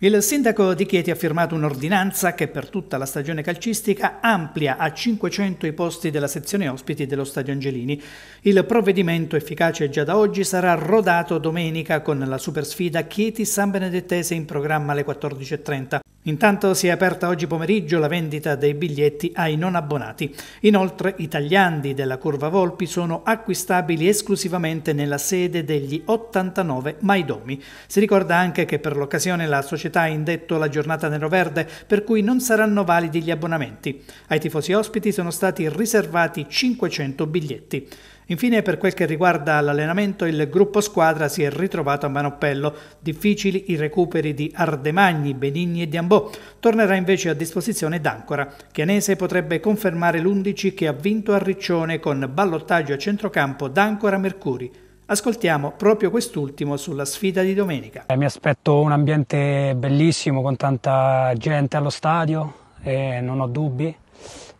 Il sindaco di Chieti ha firmato un'ordinanza che per tutta la stagione calcistica amplia a 500 i posti della sezione ospiti dello Stadio Angelini. Il provvedimento, efficace già da oggi, sarà rodato domenica con la supersfida Chieti-San Benedettese in programma alle 14.30. Intanto si è aperta oggi pomeriggio la vendita dei biglietti ai non abbonati. Inoltre i tagliandi della Curva Volpi sono acquistabili esclusivamente nella sede degli 89 Maidomi. Si ricorda anche che per l'occasione la società ha indetto la giornata nero-verde per cui non saranno validi gli abbonamenti. Ai tifosi ospiti sono stati riservati 500 biglietti. Infine, per quel che riguarda l'allenamento, il gruppo squadra si è ritrovato a Manoppello. Difficili i recuperi di Ardemagni, Benigni e Diamante Gambo, tornerà invece a disposizione d'Ancora. Chianese potrebbe confermare l'11 che ha vinto a Riccione con ballottaggio a centrocampo d'Ancora-Mercuri. Ascoltiamo proprio quest'ultimo sulla sfida di domenica. Eh, mi aspetto un ambiente bellissimo con tanta gente allo stadio, eh, non ho dubbi.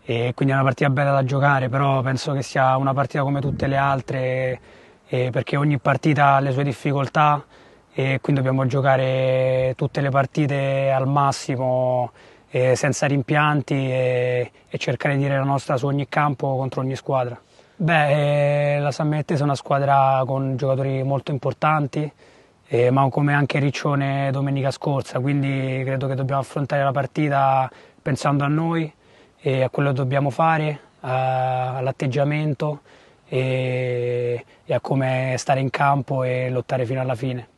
E quindi è una partita bella da giocare, però penso che sia una partita come tutte le altre, eh, perché ogni partita ha le sue difficoltà e quindi dobbiamo giocare tutte le partite al massimo eh, senza rimpianti e, e, cercare di dire la nostra su ogni campo contro ogni squadra. Beh, eh, la San Mettese è una squadra con giocatori molto importanti, eh, ma come anche Riccione domenica scorsa, quindi credo che dobbiamo affrontare la partita pensando a noi e a quello che dobbiamo fare, a, all'atteggiamento e, e a come stare in campo e lottare fino alla fine.